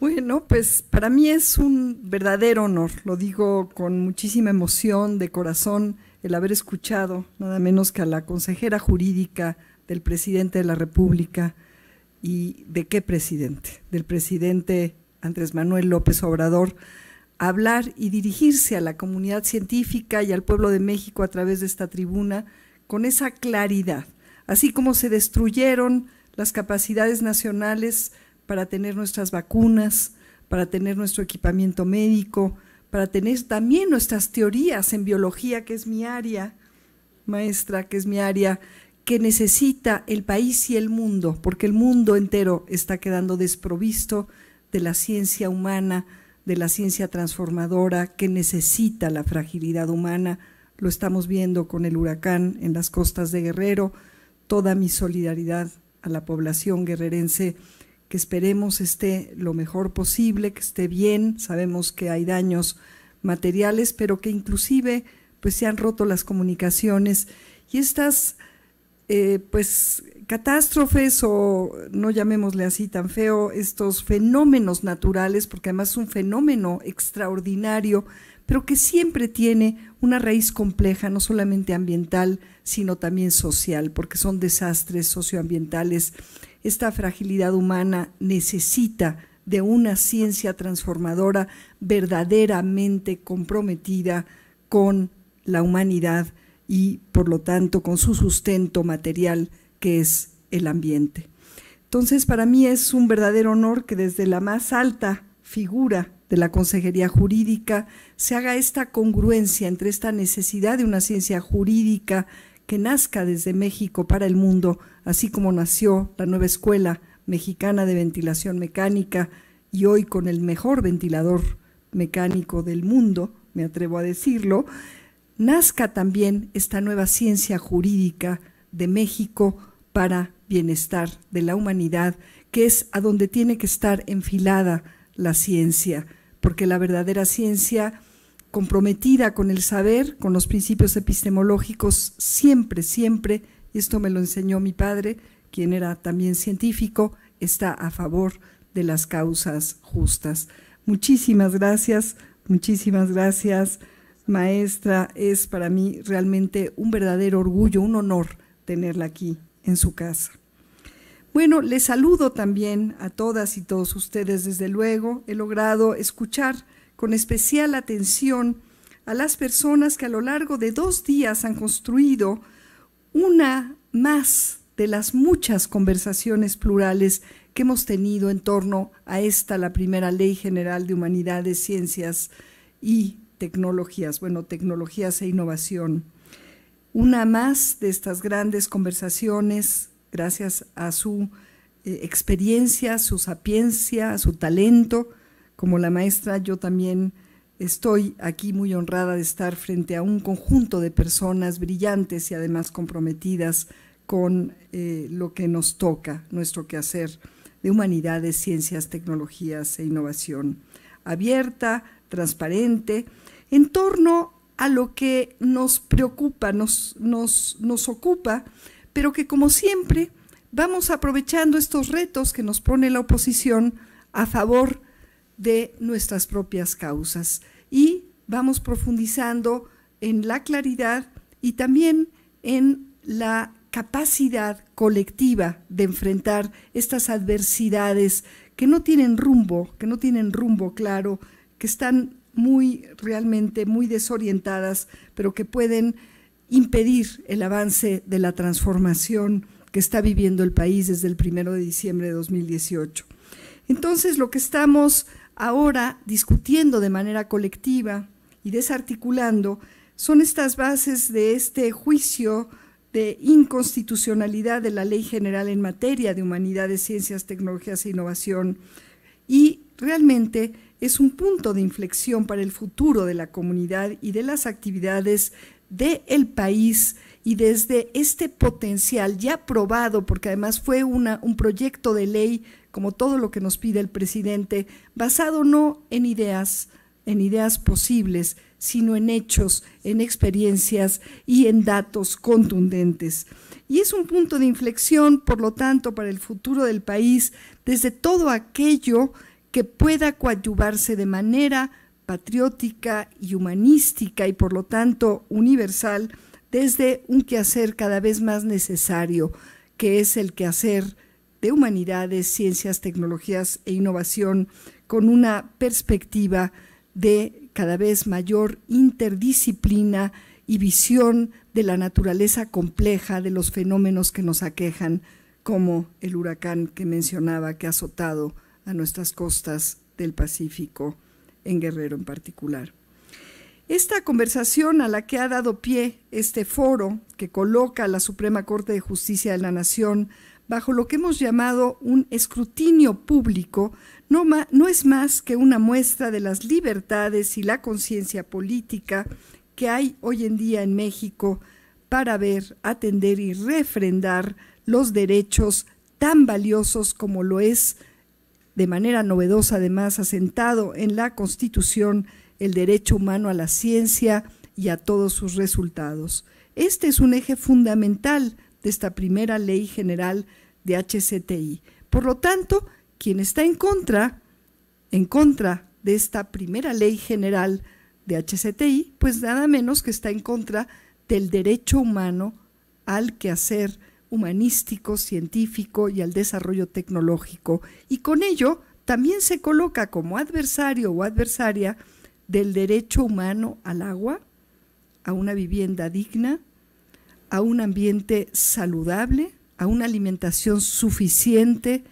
Bueno, pues para mí es un verdadero honor, lo digo con muchísima emoción de corazón, el haber escuchado nada menos que a la consejera jurídica del presidente de la República y de qué presidente, del presidente Andrés Manuel López Obrador, hablar y dirigirse a la comunidad científica y al pueblo de México a través de esta tribuna con esa claridad, así como se destruyeron las capacidades nacionales, para tener nuestras vacunas, para tener nuestro equipamiento médico, para tener también nuestras teorías en biología, que es mi área, maestra, que es mi área, que necesita el país y el mundo, porque el mundo entero está quedando desprovisto de la ciencia humana, de la ciencia transformadora que necesita la fragilidad humana. Lo estamos viendo con el huracán en las costas de Guerrero. Toda mi solidaridad a la población guerrerense que esperemos esté lo mejor posible, que esté bien. Sabemos que hay daños materiales, pero que inclusive pues se han roto las comunicaciones y estas eh, pues catástrofes o no llamémosle así tan feo estos fenómenos naturales porque además es un fenómeno extraordinario pero que siempre tiene una raíz compleja no solamente ambiental sino también social porque son desastres socioambientales esta fragilidad humana necesita de una ciencia transformadora verdaderamente comprometida con la humanidad y por lo tanto con su sustento material que es el ambiente. Entonces para mí es un verdadero honor que desde la más alta figura de la Consejería Jurídica se haga esta congruencia entre esta necesidad de una ciencia jurídica que nazca desde México para el mundo, así como nació la nueva escuela mexicana de ventilación mecánica y hoy con el mejor ventilador mecánico del mundo, me atrevo a decirlo, nazca también esta nueva ciencia jurídica de México para bienestar de la humanidad, que es a donde tiene que estar enfilada la ciencia, porque la verdadera ciencia comprometida con el saber, con los principios epistemológicos, siempre, siempre, esto me lo enseñó mi padre, quien era también científico, está a favor de las causas justas. Muchísimas gracias, muchísimas gracias, maestra. Es para mí realmente un verdadero orgullo, un honor tenerla aquí en su casa. Bueno, les saludo también a todas y todos ustedes, desde luego. He logrado escuchar con especial atención a las personas que a lo largo de dos días han construido una más de las muchas conversaciones plurales que hemos tenido en torno a esta, la primera Ley General de Humanidades, Ciencias y Tecnologías, bueno, tecnologías e innovación. Una más de estas grandes conversaciones, gracias a su eh, experiencia, su sapiencia, su talento, como la maestra, yo también estoy aquí muy honrada de estar frente a un conjunto de personas brillantes y además comprometidas con eh, lo que nos toca, nuestro quehacer de humanidades, ciencias, tecnologías e innovación, abierta, transparente, en torno a lo que nos preocupa, nos, nos ocupa, pero que como siempre vamos aprovechando estos retos que nos pone la oposición a favor de nuestras propias causas. Y vamos profundizando en la claridad y también en la capacidad colectiva de enfrentar estas adversidades que no tienen rumbo, que no tienen rumbo claro, que están muy realmente muy desorientadas, pero que pueden impedir el avance de la transformación que está viviendo el país desde el primero de diciembre de 2018. Entonces, lo que estamos ahora discutiendo de manera colectiva y desarticulando son estas bases de este juicio de inconstitucionalidad de la Ley General en materia de humanidades, ciencias, tecnologías e innovación. Y realmente es un punto de inflexión para el futuro de la comunidad y de las actividades del país y desde este potencial ya probado, porque además fue un proyecto de ley como todo lo que nos pide el presidente, basado no en ideas, en ideas posibles, sino en hechos, en experiencias y en datos contundentes. Y es un punto de inflexión, por lo tanto, para el futuro del país, desde todo aquello que pueda coadyuvarse de manera patriótica y humanística y por lo tanto universal desde un quehacer cada vez más necesario, que es el quehacer de humanidades, ciencias, tecnologías e innovación con una perspectiva de cada vez mayor interdisciplina y visión de la naturaleza compleja de los fenómenos que nos aquejan, como el huracán que mencionaba que ha azotado a nuestras costas del Pacífico, en Guerrero en particular. Esta conversación a la que ha dado pie este foro que coloca a la Suprema Corte de Justicia de la Nación bajo lo que hemos llamado un escrutinio público no, es más que una muestra de las libertades y la conciencia política que hay hoy en día en México para ver, atender y refrendar los derechos tan valiosos como lo es, de manera novedosa además, asentado en la Constitución el derecho humano a la ciencia y a todos sus resultados. Este es un eje fundamental de esta primera ley general de HCTI. Por lo tanto, quien está en contra, en contra de esta primera ley general de HCTI, pues nada menos que está en contra del derecho humano al quehacer humanístico, científico y al desarrollo tecnológico. Y con ello también se coloca como adversario o adversaria del derecho humano al agua, a una vivienda digna, a un ambiente saludable, a una alimentación suficiente,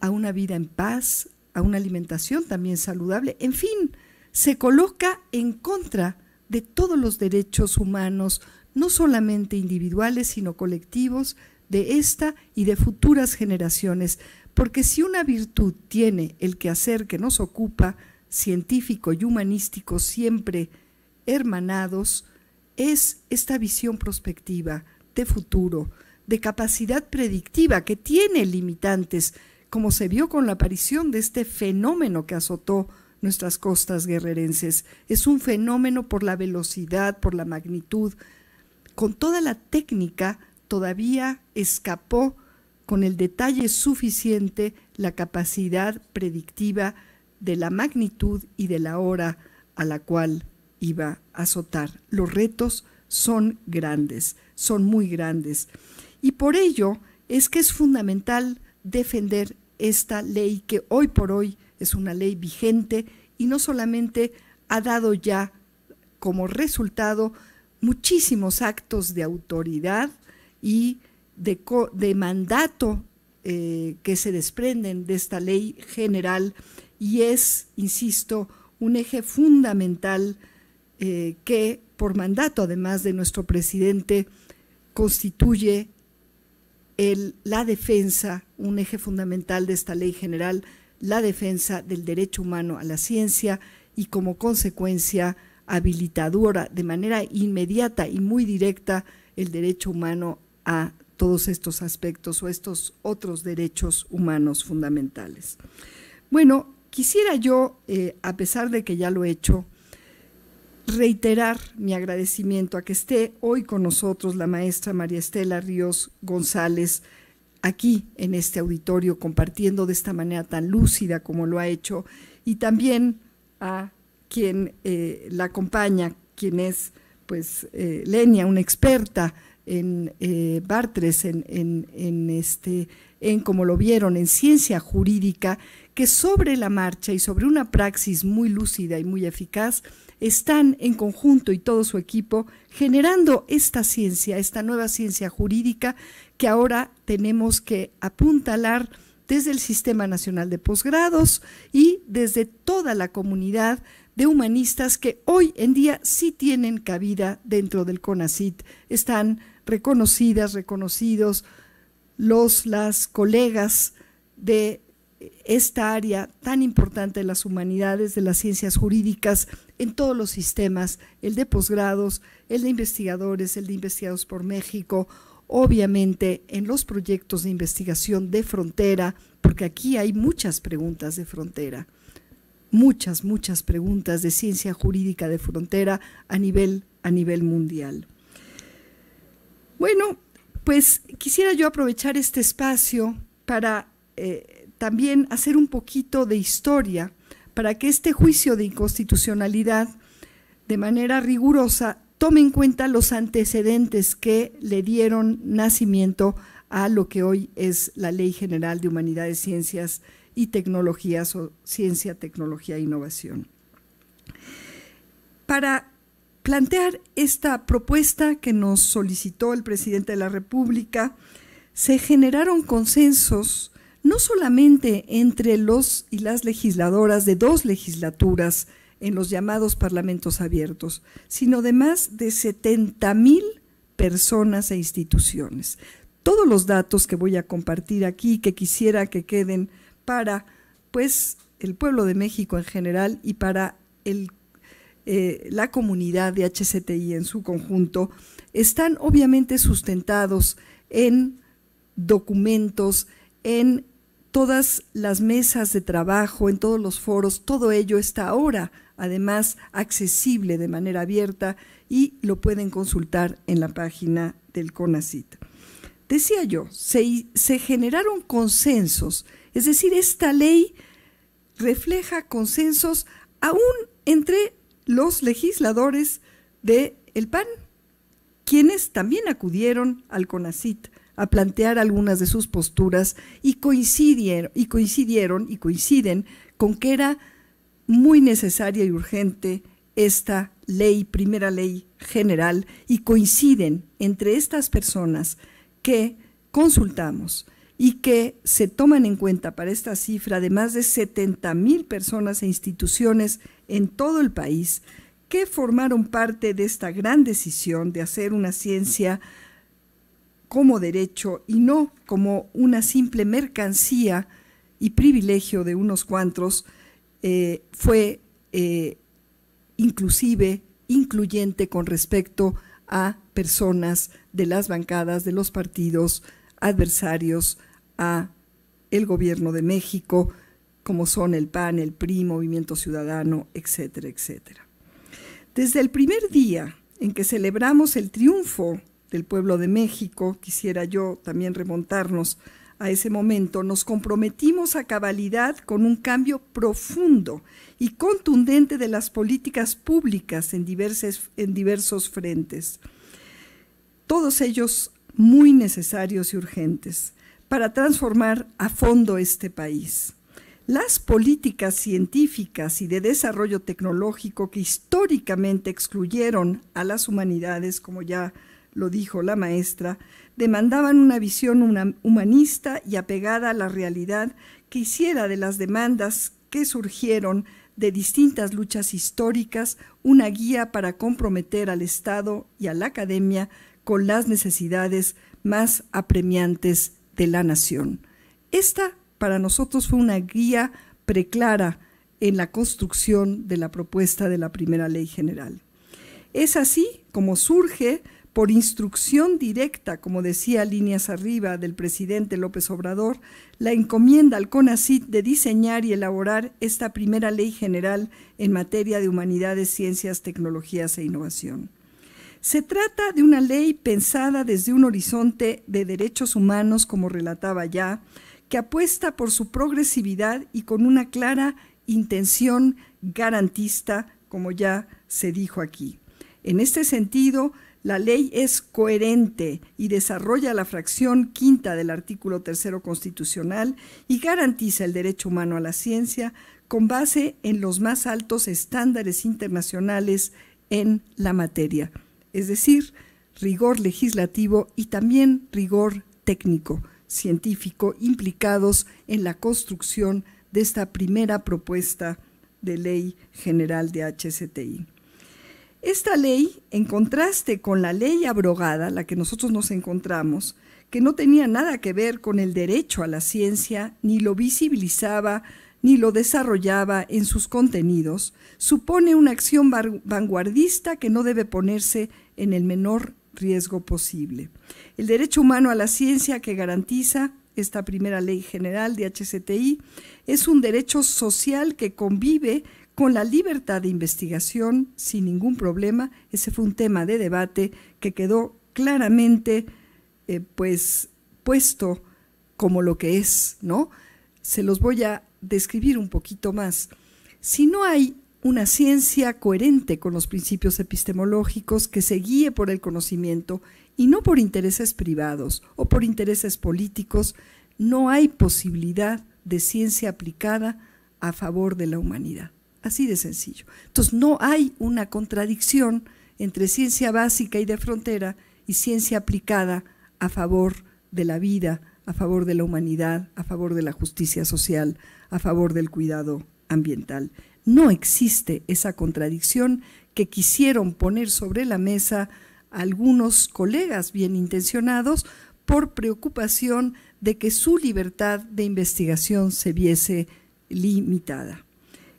a una vida en paz, a una alimentación también saludable. En fin, se coloca en contra de todos los derechos humanos, no solamente individuales, sino colectivos, de esta y de futuras generaciones. Porque si una virtud tiene el quehacer que nos ocupa, científico y humanístico siempre hermanados, es esta visión prospectiva de futuro, de capacidad predictiva que tiene limitantes, como se vio con la aparición de este fenómeno que azotó nuestras costas guerrerenses. Es un fenómeno por la velocidad, por la magnitud. Con toda la técnica todavía escapó con el detalle suficiente la capacidad predictiva de la magnitud y de la hora a la cual iba a azotar. Los retos son grandes, son muy grandes. Y por ello es que es fundamental defender esta ley que hoy por hoy es una ley vigente y no solamente ha dado ya como resultado muchísimos actos de autoridad y de, mandato eh, que se desprenden de esta ley general y es, insisto, un eje fundamental eh, que por mandato además de nuestro presidente constituye la defensa, un eje fundamental de esta ley general, la defensa del derecho humano a la ciencia y como consecuencia habilitadora de manera inmediata y muy directa el derecho humano a todos estos aspectos o estos otros derechos humanos fundamentales. Bueno, quisiera yo, eh, a pesar de que ya lo he hecho, reiterar mi agradecimiento a que esté hoy con nosotros la maestra María Estela Ríos González aquí en este auditorio compartiendo de esta manera tan lúcida como lo ha hecho y también a quien eh, la acompaña, quien es pues eh, Lenia, una experta en eh, Bartres, en, este, en, como lo vieron, en ciencia jurídica, que sobre la marcha y sobre una praxis muy lúcida y muy eficaz, están en conjunto y todo su equipo generando esta ciencia, esta nueva ciencia jurídica que ahora tenemos que apuntalar desde el Sistema Nacional de Posgrados y desde toda la comunidad de humanistas que hoy en día sí tienen cabida dentro del CONACIT. Están reconocidas, reconocidos los, las colegas de esta área tan importante de las humanidades, de las ciencias jurídicas, en todos los sistemas, el de posgrados, el de investigadores, el de investigados por México, obviamente en los proyectos de investigación de frontera, porque aquí hay muchas preguntas de frontera, muchas, muchas preguntas de ciencia jurídica de frontera a nivel, a nivel mundial. Bueno, pues quisiera yo aprovechar este espacio para eh, también hacer un poquito de historia para que este juicio de inconstitucionalidad, de manera rigurosa, tome en cuenta los antecedentes que le dieron nacimiento a lo que hoy es la Ley General de Humanidades, Ciencias y Tecnologías o Ciencia, Tecnología e Innovación. Para plantear esta propuesta que nos solicitó el presidente de la República, se generaron consensos no solamente entre los y las legisladoras de dos legislaturas en los llamados parlamentos abiertos, sino de más de 70 mil personas e instituciones. Todos los datos que voy a compartir aquí, que quisiera que queden para pues, el pueblo de México en general y para eh, la comunidad de HCTI en su conjunto, están obviamente sustentados en documentos, en todas las mesas de trabajo, en todos los foros, todo ello está ahora además accesible de manera abierta y lo pueden consultar en la página del CONACIT. Decía yo, se, generaron consensos, es decir, esta ley refleja consensos aún entre los legisladores del El PAN, quienes también acudieron al CONACIT a plantear algunas de sus posturas y coincidieron y coinciden con que era muy necesaria y urgente esta ley, primera ley general, y coinciden entre estas personas que consultamos y que se toman en cuenta para esta cifra de más de 70 mil personas e instituciones en todo el país que formaron parte de esta gran decisión de hacer una ciencia como derecho y no como una simple mercancía y privilegio de unos cuantos, eh, fue eh, inclusive incluyente con respecto a personas de las bancadas de los partidos adversarios a el gobierno de México, como son el PAN, el PRI, Movimiento Ciudadano, etcétera, etcétera. Desde el primer día en que celebramos el triunfo del pueblo de México, quisiera yo también remontarnos a ese momento, nos comprometimos a cabalidad con un cambio profundo y contundente de las políticas públicas en, en diversos frentes, todos ellos muy necesarios y urgentes, para transformar a fondo este país. Las políticas científicas y de desarrollo tecnológico que históricamente excluyeron a las humanidades, como ya lo dijo la maestra, demandaban una visión humanista y apegada a la realidad que hiciera de las demandas que surgieron de distintas luchas históricas una guía para comprometer al Estado y a la academia con las necesidades más apremiantes de la nación. Esta para nosotros fue una guía preclara en la construcción de la propuesta de la primera ley general. Es así como surge por instrucción directa, como decía líneas arriba del presidente López Obrador, la encomienda al CONACYT de diseñar y elaborar esta primera ley general en materia de humanidades, ciencias, tecnologías e innovación. Se trata de una ley pensada desde un horizonte de derechos humanos, como relataba ya, que apuesta por su progresividad y con una clara intención garantista, como ya se dijo aquí. En este sentido, la ley es coherente y desarrolla la fracción quinta del artículo tercero constitucional y garantiza el derecho humano a la ciencia con base en los más altos estándares internacionales en la materia, es decir, rigor legislativo y también rigor técnico, científico, implicados en la construcción de esta primera propuesta de ley general de HCTI. Esta ley, en contraste con la ley abrogada, la que nosotros nos encontramos, que no tenía nada que ver con el derecho a la ciencia, ni lo visibilizaba, ni lo desarrollaba en sus contenidos, supone una acción vanguardista que no debe ponerse en el menor riesgo posible. El derecho humano a la ciencia que garantiza esta primera ley general de HCTI es un derecho social que convive la libertad de investigación sin ningún problema. Ese fue un tema de debate que quedó claramente eh, pues puesto como lo que es, ¿no? Se los voy a describir un poquito más. Si no hay una ciencia coherente con los principios epistemológicos que se guíe por el conocimiento y no por intereses privados o por intereses políticos, no hay posibilidad de ciencia aplicada a favor de la humanidad. Así de sencillo. Entonces, no hay una contradicción entre ciencia básica y de frontera y ciencia aplicada a favor de la vida, a favor de la humanidad, a favor de la justicia social, a favor del cuidado ambiental. No existe esa contradicción que quisieron poner sobre la mesa algunos colegas bien intencionados por preocupación de que su libertad de investigación se viese limitada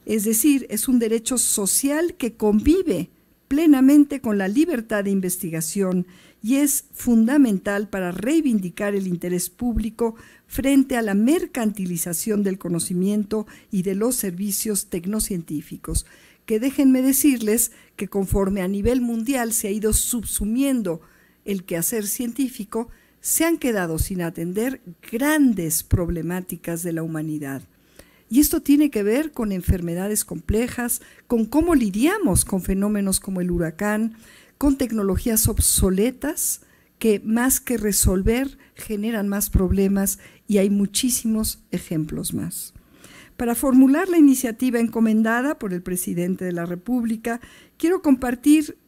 es decir, es un derecho social que convive plenamente con la libertad de investigación y es fundamental para reivindicar el interés público frente a la mercantilización del conocimiento y de los servicios tecnocientíficos, que déjenme decirles que conforme a nivel mundial se ha ido subsumiendo el quehacer científico, se han quedado sin atender grandes problemáticas de la humanidad. Y esto tiene que ver con enfermedades complejas, con cómo lidiamos con fenómenos como el huracán, con tecnologías obsoletas que más que resolver generan más problemas y hay muchísimos ejemplos más. Para formular la iniciativa encomendada por el presidente de la República, quiero compartir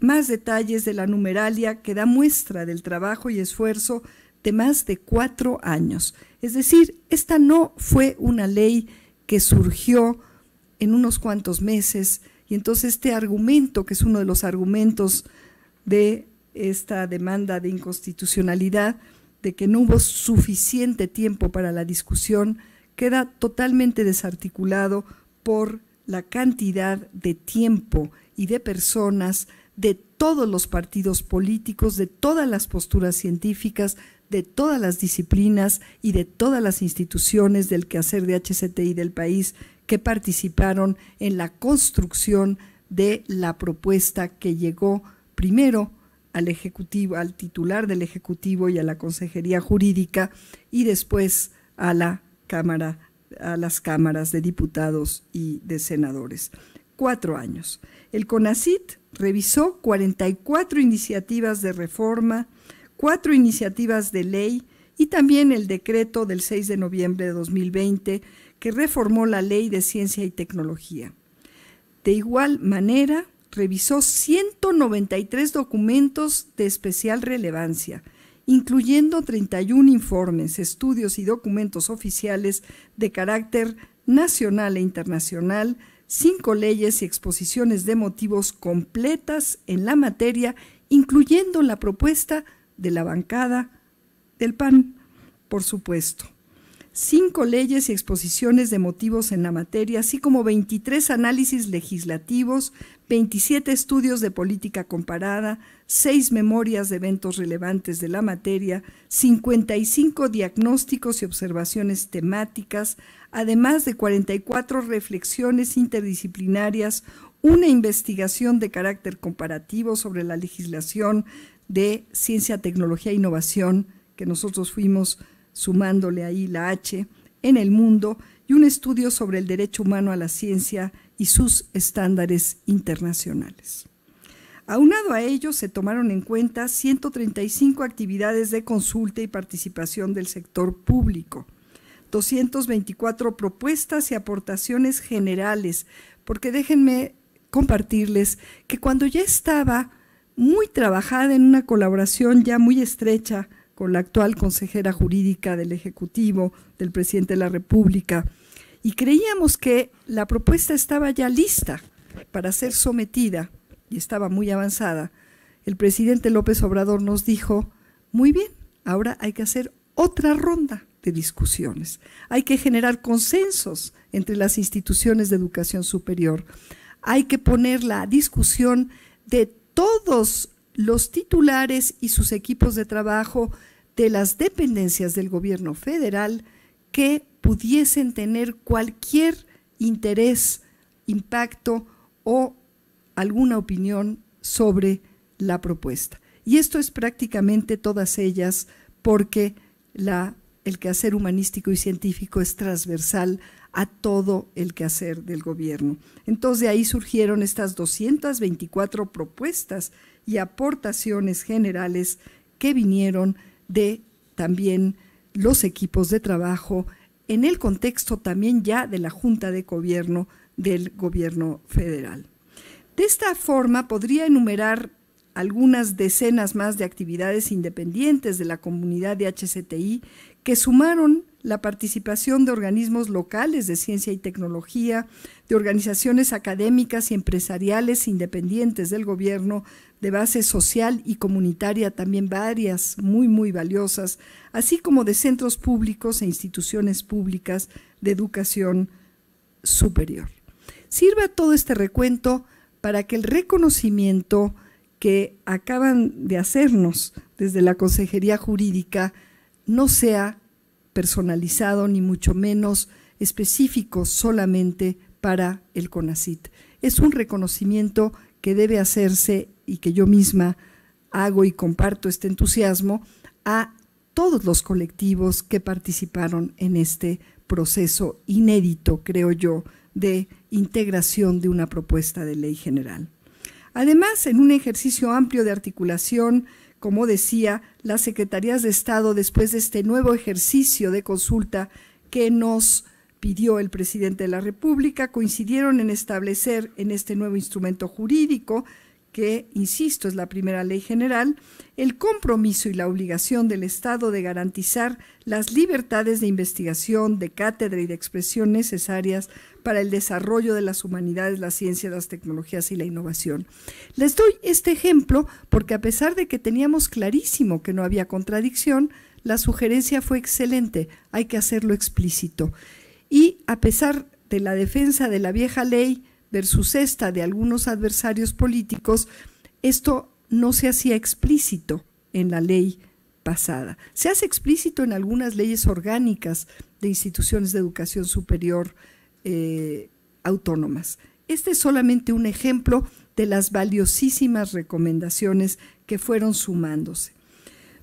más detalles de la numeralia que da muestra del trabajo y esfuerzo de más de cuatro años. Es decir, esta no fue una ley que surgió en unos cuantos meses y entonces este argumento, que es uno de los argumentos de esta demanda de inconstitucionalidad, de que no hubo suficiente tiempo para la discusión, queda totalmente desarticulado por la cantidad de tiempo y de personas de todos los partidos políticos, de todas las posturas científicas, de todas las disciplinas y de todas las instituciones del quehacer de HCTI del país que participaron en la construcción de la propuesta que llegó primero al ejecutivo, al titular del ejecutivo y a la consejería jurídica y después a la cámara, a las cámaras de diputados y de senadores. Cuatro años. El CONACIT revisó 44 iniciativas de reforma cuatro iniciativas de ley y también el decreto del 6 de noviembre de 2020 que reformó la ley de ciencia y tecnología. De igual manera, revisó 193 documentos de especial relevancia, incluyendo 31 informes, estudios y documentos oficiales de carácter nacional e internacional, cinco leyes y exposiciones de motivos completas en la materia, incluyendo la propuesta de la bancada del PAN, por supuesto. Cinco leyes y exposiciones de motivos en la materia, así como 23 análisis legislativos, 27 estudios de política comparada, seis memorias de eventos relevantes de la materia, 55 diagnósticos y observaciones temáticas, además de 44 reflexiones interdisciplinarias, una investigación de carácter comparativo sobre la legislación de Ciencia, Tecnología e Innovación, que nosotros fuimos sumándole ahí la H, en el mundo, y un estudio sobre el derecho humano a la ciencia y sus estándares internacionales. Aunado a ello, se tomaron en cuenta 135 actividades de consulta y participación del sector público, 224 propuestas y aportaciones generales, porque déjenme compartirles que cuando ya estaba muy trabajada en una colaboración ya muy estrecha con la actual consejera jurídica del Ejecutivo, del presidente de la República, y creíamos que la propuesta estaba ya lista para ser sometida y estaba muy avanzada. El presidente López Obrador nos dijo, muy bien, ahora hay que hacer otra ronda de discusiones, hay que generar consensos entre las instituciones de educación superior, hay que poner la discusión de todos los titulares y sus equipos de trabajo de las dependencias del gobierno federal que pudiesen tener cualquier interés, impacto o alguna opinión sobre la propuesta. Y esto es prácticamente todas ellas porque la, el quehacer humanístico y científico es transversal a todo el quehacer del gobierno. Entonces de ahí surgieron estas 224 propuestas y aportaciones generales que vinieron de también los equipos de trabajo en el contexto también ya de la Junta de Gobierno del Gobierno Federal. De esta forma podría enumerar algunas decenas más de actividades independientes de la comunidad de HCTI que sumaron la participación de organismos locales de ciencia y tecnología, de organizaciones académicas y empresariales independientes del gobierno, de base social y comunitaria también varias, muy, muy valiosas, así como de centros públicos e instituciones públicas de educación superior. Sirva todo este recuento para que el reconocimiento que acaban de hacernos desde la Consejería Jurídica no sea personalizado ni mucho menos específico solamente para el CONACIT. Es un reconocimiento que debe hacerse y que yo misma hago y comparto este entusiasmo a todos los colectivos que participaron en este proceso inédito, creo yo, de integración de una propuesta de ley general. Además, en un ejercicio amplio de articulación como decía, las secretarías de Estado, después de este nuevo ejercicio de consulta que nos pidió el presidente de la República, coincidieron en establecer en este nuevo instrumento jurídico, que, insisto, es la primera ley general, el compromiso y la obligación del Estado de garantizar las libertades de investigación, de cátedra y de expresión necesarias para el desarrollo de las humanidades, la ciencia, las tecnologías y la innovación. Les doy este ejemplo porque a pesar de que teníamos clarísimo que no había contradicción, la sugerencia fue excelente, hay que hacerlo explícito. Y a pesar de la defensa de la vieja ley versus esta de algunos adversarios políticos, esto no se hacía explícito en la ley pasada. Se hace explícito en algunas leyes orgánicas de instituciones de educación superior eh, autónomas. Este es solamente un ejemplo de las valiosísimas recomendaciones que fueron sumándose.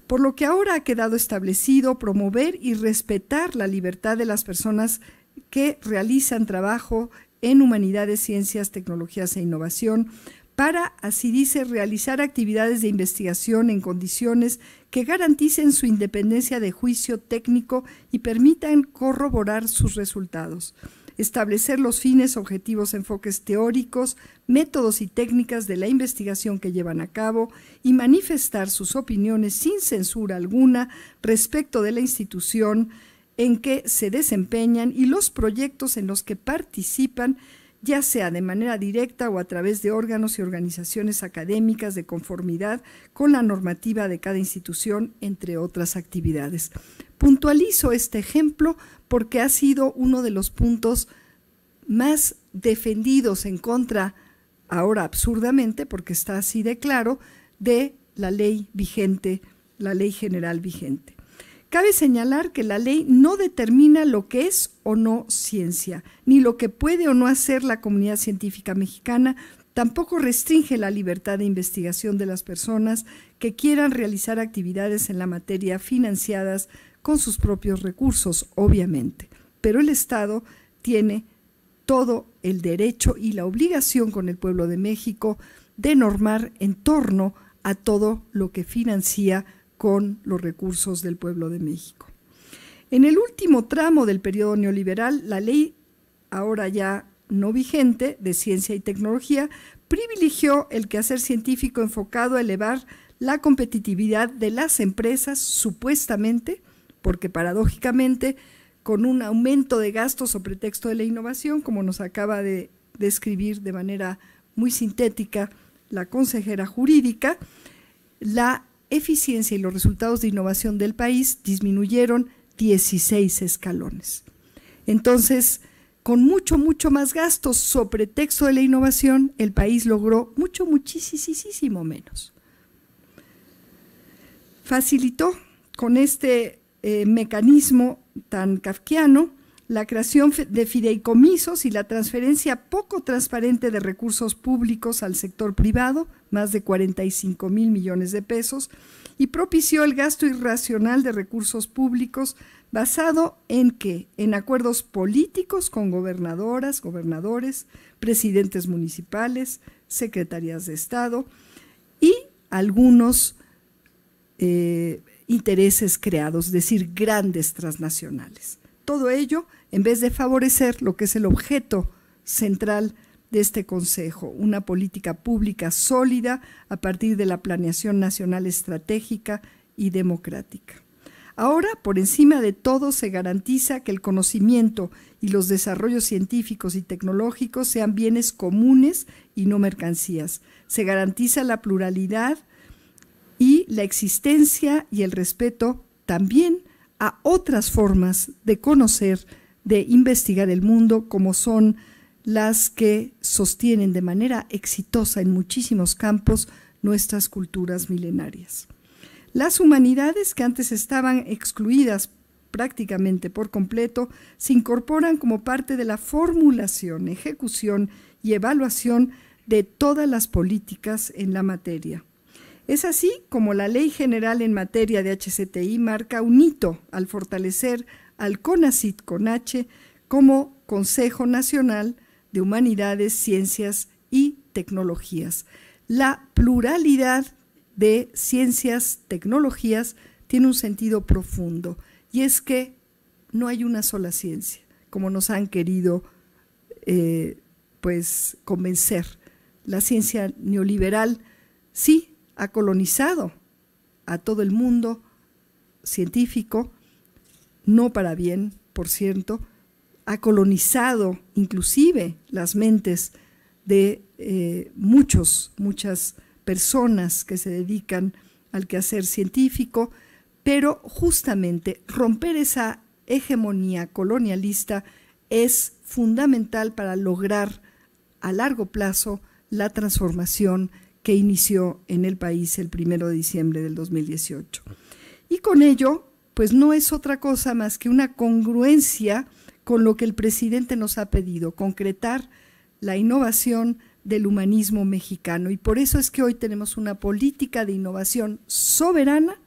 Por lo que ahora ha quedado establecido promover y respetar la libertad de las personas que realizan trabajo en humanidades, ciencias, tecnologías e innovación para, así dice, realizar actividades de investigación en condiciones que garanticen su independencia de juicio técnico y permitan corroborar sus resultados establecer los fines, objetivos, enfoques teóricos, métodos y técnicas de la investigación que llevan a cabo y manifestar sus opiniones sin censura alguna respecto de la institución en que se desempeñan y los proyectos en los que participan ya sea de manera directa o a través de órganos y organizaciones académicas de conformidad con la normativa de cada institución, entre otras actividades. Puntualizo este ejemplo porque ha sido uno de los puntos más defendidos en contra, ahora absurdamente, porque está así de claro, de la ley vigente, la ley general vigente. Cabe señalar que la ley no determina lo que es o no ciencia, ni lo que puede o no hacer la comunidad científica mexicana, tampoco restringe la libertad de investigación de las personas que quieran realizar actividades en la materia financiadas con sus propios recursos, obviamente. Pero el Estado tiene todo el derecho y la obligación con el pueblo de México de normar en torno a todo lo que financia con los recursos del pueblo de México. En el último tramo del periodo neoliberal, la ley, ahora ya no vigente, de ciencia y tecnología, privilegió el quehacer científico enfocado a elevar la competitividad de las empresas, supuestamente, porque paradójicamente, con un aumento de gastos o pretexto de la innovación, como nos acaba de describir de manera muy sintética la consejera jurídica, la eficiencia y los resultados de innovación del país disminuyeron 16 escalones. Entonces, con mucho, mucho más gastos sobre texto de la innovación, el país logró mucho, muchísimo menos. Facilitó con este eh, mecanismo tan kafkiano, la creación de fideicomisos y la transferencia poco transparente de recursos públicos al sector privado, más de 45 mil millones de pesos, y propició el gasto irracional de recursos públicos basado en que en acuerdos políticos con gobernadoras, gobernadores, presidentes municipales, secretarías de Estado y algunos eh, intereses creados, es decir, grandes transnacionales. Todo ello en vez de favorecer lo que es el objeto central de este Consejo, una política pública sólida a partir de la planeación nacional estratégica y democrática. Ahora, por encima de todo, se garantiza que el conocimiento y los desarrollos científicos y tecnológicos sean bienes comunes y no mercancías. Se garantiza la pluralidad y la existencia y el respeto también a otras formas de conocer, de investigar el mundo, como son las que sostienen de manera exitosa en muchísimos campos nuestras culturas milenarias. Las humanidades que antes estaban excluidas prácticamente por completo, se incorporan como parte de la formulación, ejecución y evaluación de todas las políticas en la materia. Es así como la Ley General en materia de HCTI marca un hito al fortalecer al CONACIT con H como Consejo Nacional de Humanidades, Ciencias y Tecnologías. La pluralidad de ciencias, tecnologías, tiene un sentido profundo y es que no hay una sola ciencia, como nos han querido eh, pues convencer. La ciencia neoliberal sí ha colonizado a todo el mundo científico, no para bien, por cierto, ha colonizado inclusive las mentes de eh, muchos, muchas personas que se dedican al quehacer científico, pero justamente romper esa hegemonía colonialista es fundamental para lograr a largo plazo la transformación que inició en el país el 1 de diciembre del 2018. Y con ello, pues no es otra cosa más que una congruencia con lo que el presidente nos ha pedido, concretar la innovación del humanismo mexicano. Y por eso es que hoy tenemos una política de innovación soberana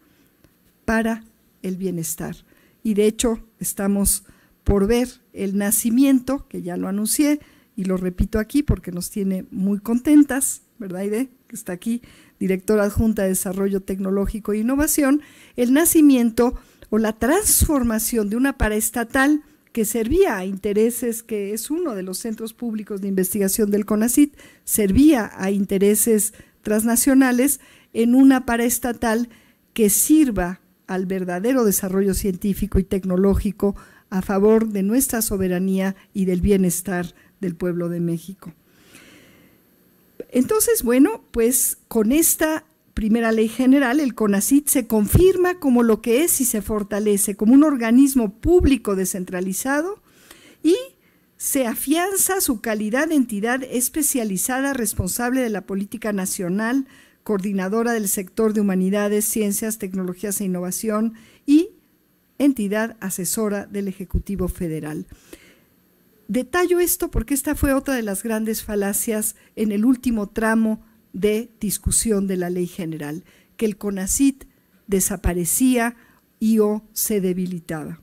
para el bienestar. Y de hecho estamos por ver el nacimiento, que ya lo anuncié y lo repito aquí porque nos tiene muy contentas, ¿verdad, Aide? Que está aquí, directora adjunta de Desarrollo Tecnológico e Innovación, el nacimiento o la transformación de una paraestatal que servía a intereses, que es uno de los centros públicos de investigación del CONACIT, servía a intereses transnacionales en una paraestatal que sirva al verdadero desarrollo científico y tecnológico a favor de nuestra soberanía y del bienestar del pueblo de México. Entonces, bueno, pues con esta primera ley general, el CONACIT se confirma como lo que es y se fortalece, como un organismo público descentralizado y se afianza su calidad de entidad especializada responsable de la política nacional, coordinadora del sector de humanidades, ciencias, tecnologías e innovación y entidad asesora del Ejecutivo Federal. Detallo esto porque esta fue otra de las grandes falacias en el último tramo de discusión de la ley general, que el CONACIT desaparecía y o se debilitaba.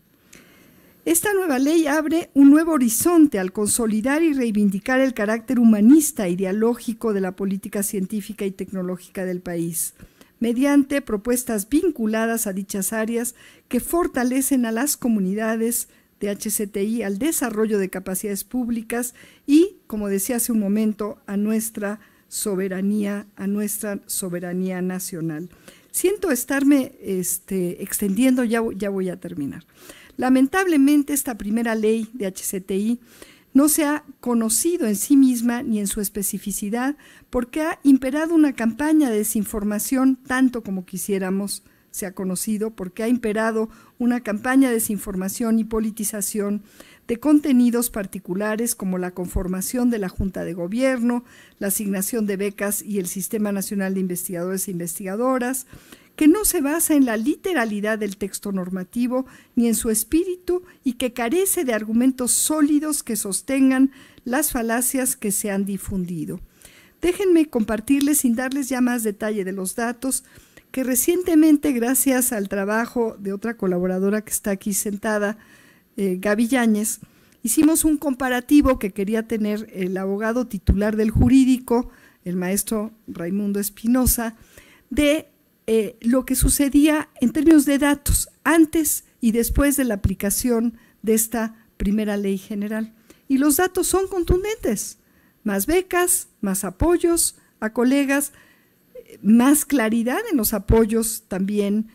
Esta nueva ley abre un nuevo horizonte al consolidar y reivindicar el carácter humanista y dialógico de la política científica y tecnológica del país, mediante propuestas vinculadas a dichas áreas que fortalecen a las comunidades, de HCTI al desarrollo de capacidades públicas y, como decía hace un momento, a nuestra soberanía, a nuestra soberanía nacional. Siento estarme este, extendiendo, ya, ya voy a terminar. Lamentablemente, esta primera ley de HCTI no se ha conocido en sí misma ni en su especificidad porque ha imperado una campaña de desinformación tanto como quisiéramos se ha conocido porque ha imperado una campaña de desinformación y politización de contenidos particulares como la conformación de la Junta de Gobierno, la asignación de becas y el Sistema Nacional de Investigadores e Investigadoras, que no se basa en la literalidad del texto normativo ni en su espíritu y que carece de argumentos sólidos que sostengan las falacias que se han difundido. Déjenme compartirles, sin darles ya más detalle de los datos, que recientemente, gracias al trabajo de otra colaboradora que está aquí sentada, eh, Gaby Yáñez, hicimos un comparativo que quería tener el abogado titular del jurídico, el maestro Raimundo Espinosa, de eh, lo que sucedía en términos de datos antes y después de la aplicación de esta primera ley general. Y los datos son contundentes, más becas, más apoyos a colegas, más claridad en los apoyos también,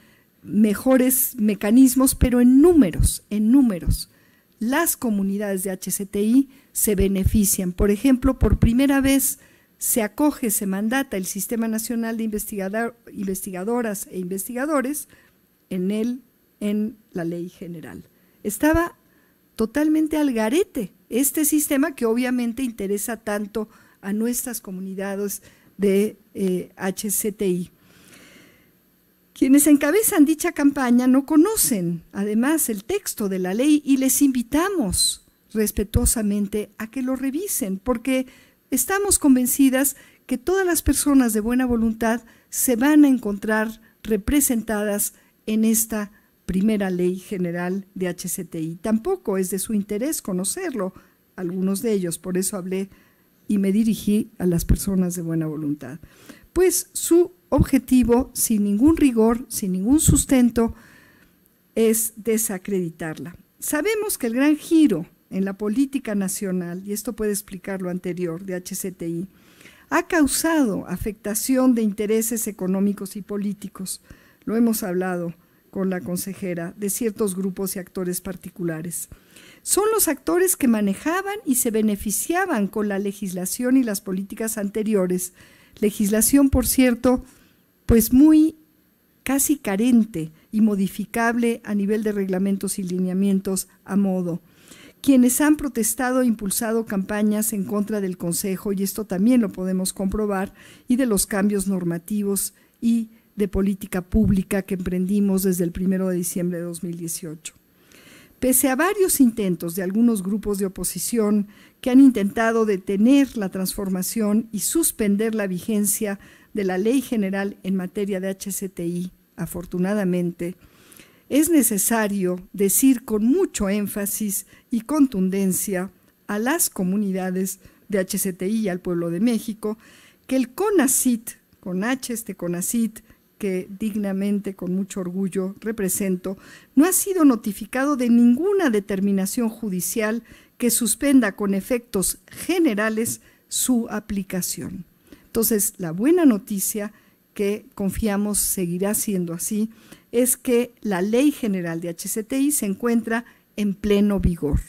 mejores mecanismos, pero en números, en números. Las comunidades de HCTI se benefician. Por ejemplo, por primera vez se acoge, se mandata el Sistema Nacional de Investigador, Investigadoras e Investigadores en, el, en la ley general. Estaba totalmente al garete este sistema que obviamente interesa tanto a nuestras comunidades, de HCTI. Eh, Quienes encabezan dicha campaña no conocen, además, el texto de la ley y les invitamos respetuosamente a que lo revisen, porque estamos convencidas que todas las personas de buena voluntad se van a encontrar representadas en esta primera ley general de HCTI. Tampoco es de su interés conocerlo, algunos de ellos, por eso hablé y me dirigí a las personas de buena voluntad. Pues su objetivo, sin ningún rigor, sin ningún sustento, es desacreditarla. Sabemos que el gran giro en la política nacional, y esto puede explicar lo anterior de HCTI, ha causado afectación de intereses económicos y políticos. Lo hemos hablado con la consejera de ciertos grupos y actores particulares son los actores que manejaban y se beneficiaban con la legislación y las políticas anteriores. Legislación, por cierto, pues muy casi carente y modificable a nivel de reglamentos y lineamientos a modo. Quienes han protestado e impulsado campañas en contra del Consejo, y esto también lo podemos comprobar, y de los cambios normativos y de política pública que emprendimos desde el 1 de diciembre de 2018. Pese a varios intentos de algunos grupos de oposición que han intentado detener la transformación y suspender la vigencia de la Ley General en materia de HCTI, afortunadamente, es necesario decir con mucho énfasis y contundencia a las comunidades de HCTI y al pueblo de México que el CONACIT, con H este CONACIT, que dignamente, con mucho orgullo, represento, no ha sido notificado de ninguna determinación judicial que suspenda con efectos generales su aplicación. Entonces, la buena noticia que confiamos seguirá siendo así es que la ley general de HCTI se encuentra en pleno vigor.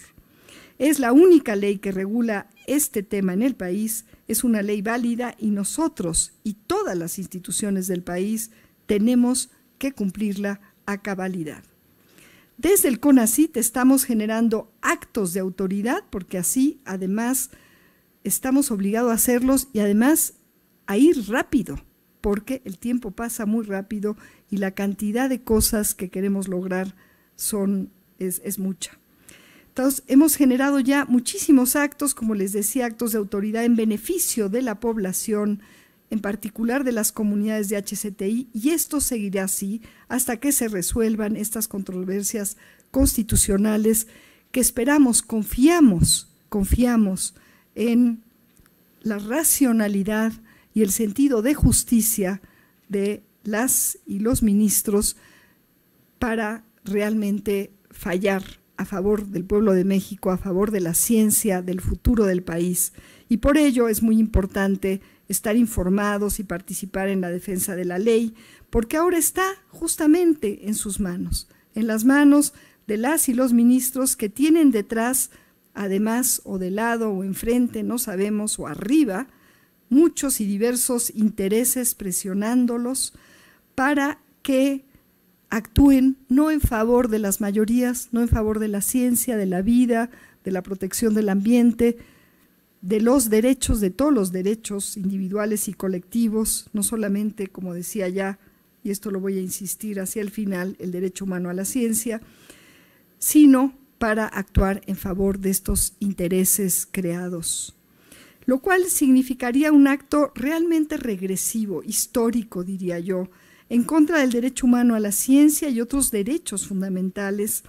Es la única ley que regula este tema en el país es una ley válida y nosotros y todas las instituciones del país tenemos que cumplirla a cabalidad. Desde el CONACIT estamos generando actos de autoridad porque así además estamos obligados a hacerlos y además a ir rápido porque el tiempo pasa muy rápido y la cantidad de cosas que queremos lograr son, es mucha hemos generado ya muchísimos actos, como les decía, actos de autoridad en beneficio de la población, en particular de las comunidades de HCTI, y esto seguirá así hasta que se resuelvan estas controversias constitucionales que esperamos, confiamos, confiamos en la racionalidad y el sentido de justicia de las y los ministros para realmente fallar a favor del pueblo de México, a favor de la ciencia, del futuro del país. Y por ello es muy importante estar informados y participar en la defensa de la ley, porque ahora está justamente en sus manos, en las manos de las y los ministros que tienen detrás, además o de lado o enfrente, no sabemos, o arriba, muchos y diversos intereses presionándolos para que actúen no en favor de las mayorías, no en favor de la ciencia, de la vida, de la protección del ambiente, de los derechos, de todos los derechos individuales y colectivos, no solamente, como decía ya, y esto lo voy a insistir hacia el final, el derecho humano a la ciencia, sino para actuar en favor de estos intereses creados, lo cual significaría un acto realmente regresivo, histórico, diría yo, en contra del derecho humano a la ciencia y otros derechos fundamentales,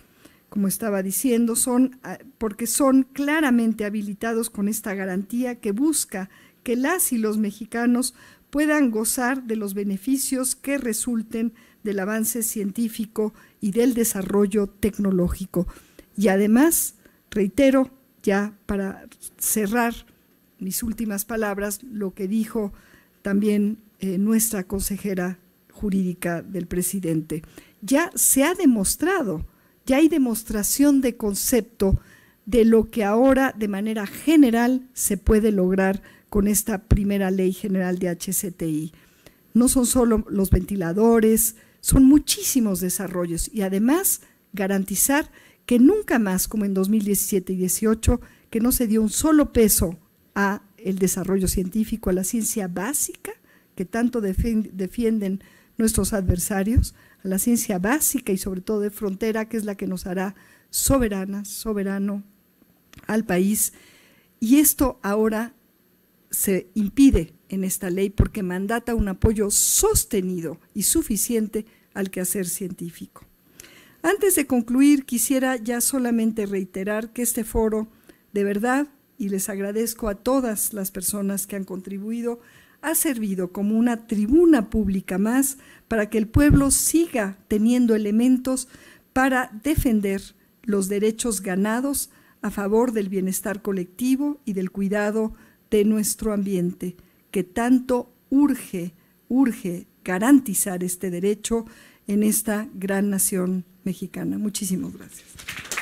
como estaba diciendo, son ah, porque son claramente habilitados con esta garantía que busca que las y los mexicanos puedan gozar de los beneficios que resulten del avance científico y del desarrollo tecnológico. Y además, reitero, ya para cerrar mis últimas palabras, lo que dijo también eh, nuestra consejera jurídica del presidente. Ya se ha demostrado, ya hay demostración de concepto de lo que ahora de manera general se puede lograr con esta primera ley general de HCTI. No son solo los ventiladores, son muchísimos desarrollos y además garantizar que nunca más, como en 2017 y 18, que no se dio un solo peso a el desarrollo científico, a la ciencia básica que tanto defienden nuestros adversarios, a la ciencia básica y sobre todo de frontera, que es la que nos hará soberanas, soberano al país. Y esto ahora se impide en esta ley porque mandata un apoyo sostenido y suficiente al quehacer científico. Antes de concluir, quisiera ya solamente reiterar que este foro, de verdad, y les agradezco a todas las personas que han contribuido ha servido como una tribuna pública más para que el pueblo siga teniendo elementos para defender los derechos ganados a favor del bienestar colectivo y del cuidado de nuestro ambiente, que tanto urge, urge garantizar este derecho en esta gran nación mexicana. Muchísimas gracias.